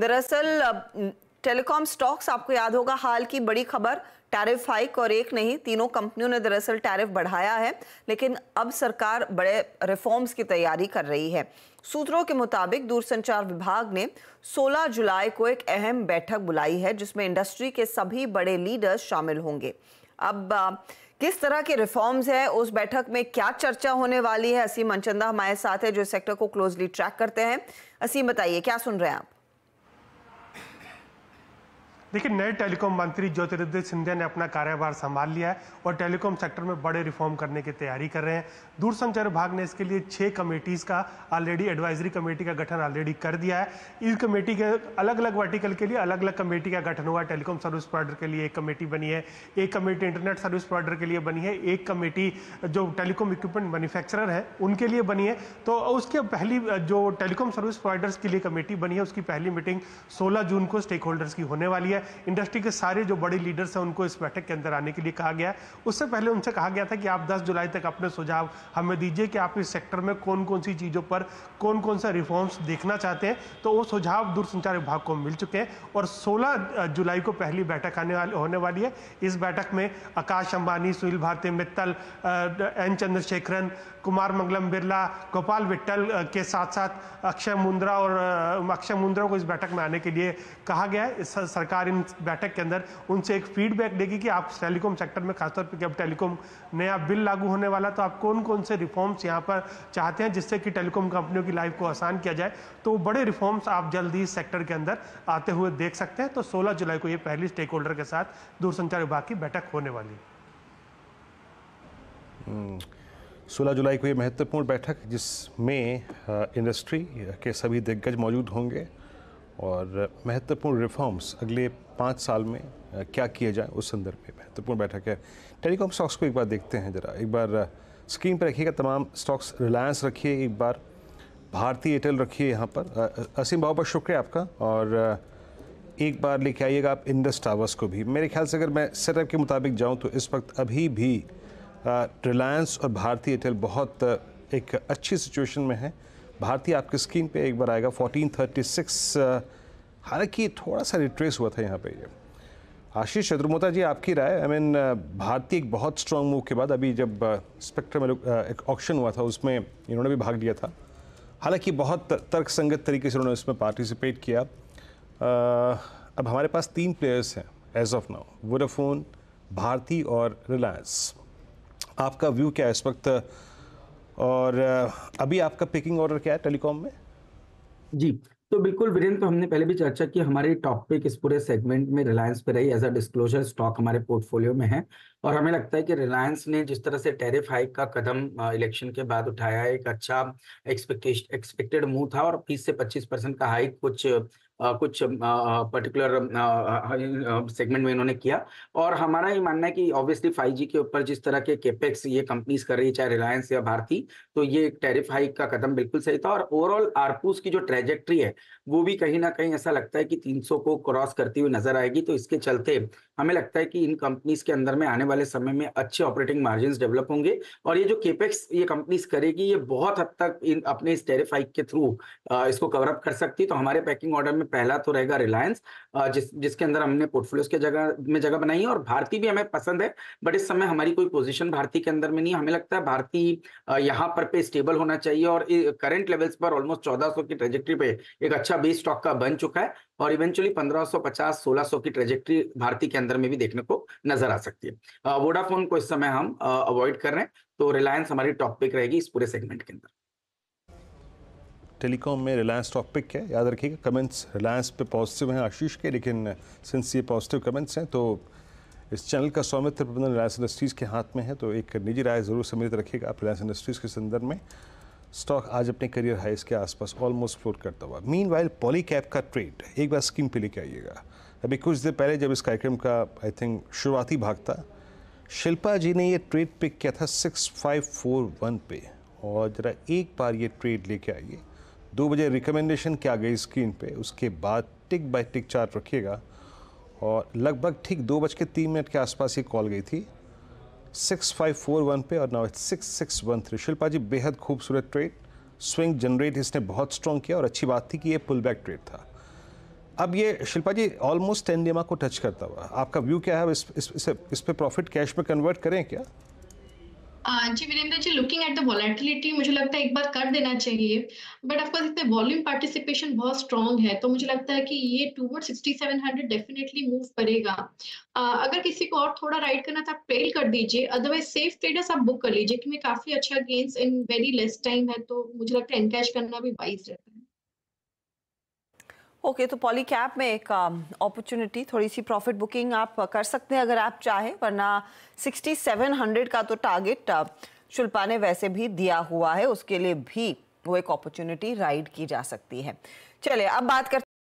दरअसल telecom stocks आपको याद होगा हाल की बड़ी खबर टैरिफ हाइक और एक नहीं तीनों कंपनियों ने दरअसल टैरिफ बढ़ाया है लेकिन अब सरकार बड़े रिफॉर्म्स की तैयारी कर रही है सूत्रों के मुताबिक दूरसंचार विभाग ने 16 जुलाई को एक अहम बैठक बुलाई है जिसमें इंडस्ट्री के सभी बड़े लीडर्स शामिल होंगे अब किस तरह के रिफॉर्म्स हैं उस बैठक में क्या चर्चा होने वाली है असीम मनचंदा हमारे साथ है जो सेक्टर को क्लोजली ट्रैक करते हैं असीम बताइए क्या सुन रहे हैं आप देखिए नए टेलीकॉम मंत्री ज्योतिरादित्य सिंधिया ने अपना कार्यभार संभाल लिया है और टेलीकॉम सेक्टर में बड़े रिफॉर्म करने की तैयारी कर रहे हैं दूरसंचार विभाग ने इसके लिए छः कमेटीज़ का ऑलरेडी एडवाइजरी कमेटी का गठन ऑलरेडी कर दिया है इस कमेटी के अलग अलग वर्टिकल के लिए अलग अलग कमेटी का गठन हुआ है टेलीकॉम सर्विस प्रोवाइडर के लिए एक कमेटी बनी है एक कमेटी इंटरनेट सर्विस प्रोवाइडर के लिए बनी है एक कमेटी जो टेलीकॉम इक्विपमेंट मैन्युफैक्चरर है उनके लिए बनी है तो उसके पहली जो टेलीकॉम सर्विस प्रोवाइडर्स के लिए कमेटी बनी है उसकी पहली मीटिंग सोलह जून को स्टेक होल्डर्स की होने वाली है है इंडस्ट्री के सारे जो बड़े लीडर्स हैं उनको इस बैठक के अंदर आने के लिए कहा गया है उससे पहले उनसे कहा गया था कि आप 10 जुलाई तक अपने सुझाव हमें दीजिए कि आप इस सेक्टर में कौन कौन सी चीज़ों पर कौन कौन सा रिफॉर्म्स देखना चाहते हैं तो वो सुझाव दूरसंचार विभाग को मिल चुके हैं और सोलह जुलाई को पहली बैठक आने वाली होने वाली है इस बैठक में आकाश अंबानी सुनील भारती मित्तल एन चंद्रशेखरन कुमार मंगलम बिरला गोपाल विट्टल के साथ साथ अक्षय मुंद्रा और अक्षय मुंद्रा को इस बैठक में आने के लिए कहा गया है सरकार सरकार इन बैठक के अंदर उनसे एक फीडबैक देगी कि आप टेलीकॉम सेक्टर में खासतौर पर जब टेलीकॉम नया बिल लागू होने वाला तो आप कौन कौन से रिफॉर्म्स यहाँ पर चाहते हैं जिससे कि टेलीकॉम कंपनियों की लाइफ को आसान किया जाए तो बड़े रिफॉर्म्स आप जल्दी इस सेक्टर के अंदर आते हुए देख सकते हैं तो सोलह जुलाई को ये पहली स्टेक होल्डर के साथ दूरसंचार विभाग की बैठक होने वाली है हम्म। सोलह जुलाई को ये महत्वपूर्ण बैठक जिसमें इंडस्ट्री के सभी दिग्गज मौजूद होंगे और महत्वपूर्ण रिफॉर्म्स अगले पाँच साल में क्या किया जाए उस संदर्भ में महत्वपूर्ण बैठक है टेलीकॉम स्टॉक्स को एक बार देखते हैं ज़रा एक बार स्क्रीन पर रखिएगा तमाम स्टॉक्स रिलायंस रखिए एक बार भारतीय एयरटेल रखिए यहाँ पर असीम भाव पर शुक्रिया आपका और एक बार लेके आइएगा आप इंडस टावर्स को भी मेरे ख्याल से अगर मैं सेटअप के मुताबिक जाऊँ तो इस वक्त अभी भी रिलायंस और भारतीय एयरटेल बहुत एक अच्छी सिचुएशन में है भारतीय आपकी स्क्रीन पे एक बार आएगा 1436 हालांकि थोड़ा सा रिट्रेस हुआ था यहाँ पे ये आशीष चतुर्मोता जी आपकी राय आई मीन भारतीय एक बहुत स्ट्रॉन्ग मूव के बाद अभी जब स्पेक्ट्रम एक ऑक्शन हुआ था उसमें इन्होंने भी भाग लिया था हालांकि बहुत तर्क संगत तरीके से उन्होंने उसमें पार्टिसिपेट किया अब हमारे पास तीन प्लेयर्स हैं as of now Vodafone Bharti और रिलायंस आपका व्यू क्या है इस वक्त और अभी आपका पिकिंग ऑर्डर क्या है टेलीकॉम में जी तो बिल्कुल वीरेंद्र तो हमने पहले भी चर्चा की हमारी टॉप पिक इस पूरे सेगमेंट में रिलायंस पे रही एज अ डिस्क्लोजर स्टॉक हमारे पोर्टफोलियो में है और हमें लगता है कि रिलायंस ने जिस तरह से टैरिफ हाइक का कदम इलेक्शन के बाद उठाया एक अच्छा एक्सपेक्टेशन एक्सपेक्टेड मूव था और 20 से 25 परसेंट का हाइक कुछ आ, कुछ पर्टिकुलर सेगमेंट में इन्होंने किया और हमारा ये मानना है कि ऑब्वियसली फाइव के ऊपर जिस तरह के केपेक्स ये कंपनीज कर रही है चाहे रिलायंस या भारती तो ये टैरिफ हाइक का कदम बिल्कुल सही था और ओवरऑल आरपूस की जो ट्रेजेक्ट्री है वो भी कहीं ना कहीं ऐसा लगता है कि 300 को क्रॉस करती हुई नजर आएगी तो इसके चलते हमें लगता है कि इन कंपनीज के अंदर में आने वाले वाले समय में अच्छे ऑपरेटिंग मार्जिन डेवलप होंगे और ये जो केपेक्स ये कंपनीज करेगी ये बहुत हद तक इन अपने इस टेरिफ हाइक के थ्रू इसको कवरअप कर सकती तो हमारे पैकिंग ऑर्डर में पहला तो रहेगा रिलायंस जिस जिसके अंदर हमने पोर्टफोलियोज के जगह में जगह बनाई है और भारती भी हमें पसंद है बट इस समय हमारी कोई पोजिशन भारती के अंदर में नहीं हमें लगता है भारती यहाँ पर पे स्टेबल होना चाहिए और करंट लेवल्स पर ऑलमोस्ट चौदह की ट्रेजेक्ट्री पे एक अच्छा बेस स्टॉक का बन चुका है और इवेंचुअली 1550 1600 की ट्रेजेक्ट्री भारतीय के अंदर में भी देखने को नजर आ सकती है वोडाफोन को इस समय हम अवॉइड कर रहे हैं तो रिलायंस हमारी टॉप पिक रहेगी इस पूरे सेगमेंट के अंदर टेलीकॉम में रिलायंस टॉप पिक है याद रखिएगा कमेंट्स रिलायंस पे पॉजिटिव हैं आशीष के लेकिन सिंस ये पॉजिटिव कमेंट्स हैं तो इस चैनल का स्वामित्व प्रबंधन रिलायंस इंडस्ट्रीज़ के हाथ में है तो एक निजी राय ज़रूर सम्मिलित रखिएगा आप रिलायंस इंडस्ट्रीज़ के संदर्भ में स्टॉक आज अपने करियर हाइस के आसपास ऑलमोस्ट फ्लोट करता हुआ मीन वाइल पॉली कैप का ट्रेड एक बार स्कीम पे लेके आइएगा अभी कुछ देर पहले जब इस कार्यक्रम का आई थिंक शुरुआती भाग था शिल्पा जी ने ये ट्रेड पिक किया था सिक्स फाइव फोर वन पे और ज़रा एक बार ये ट्रेड लेके आइए दो बजे रिकमेंडेशन क्या गई स्क्रीन पे उसके बाद टिक बाय टिक चार्ट रखिएगा और लगभग ठीक दो बज के तीन मिनट के आसपास ये कॉल गई थी सिक्स फाइव फोर वन पे और now six six one three Shilpa ji बेहद खूबसूरत ट्रेड स्विंग जनरेट इसने बहुत स्ट्रॉन्ग किया और अच्छी बात थी कि ये पुल बैक ट्रेड था अब ये Shilpa ji almost ten DEMA को टच करता हुआ आपका व्यू क्या है इस इस इस, इस पे प्रॉफिट कैश में कन्वर्ट करें क्या हाँ जी Virendra ji looking at the volatility मुझे लगता है एक बार कर देना चाहिए बट ऑफकोर्स इसमें वॉल्यूम पार्टिसिपेशन बहुत स्ट्रांग है तो मुझे लगता है कि ये toward sixty seven hundred definitely move करेगा uh, अगर किसी को और थोड़ा राइड करना था ट्रेल कर दीजिए अदरवाइज सेफ ट्रेडर्स आप बुक कर लीजिए क्योंकि काफी अच्छा gains in very less time है तो मुझे लगता है एनकैश करना भी वाइज रहता है ओके okay, तो पॉली कैप में एक अपॉर्चुनिटी थोड़ी सी प्रॉफिट बुकिंग आप कर सकते हैं अगर आप चाहें वरना 6700 का तो टारगेट शिल्पा ने वैसे भी दिया हुआ है उसके लिए भी वो एक अपॉर्चुनिटी राइड की जा सकती है चले अब बात करते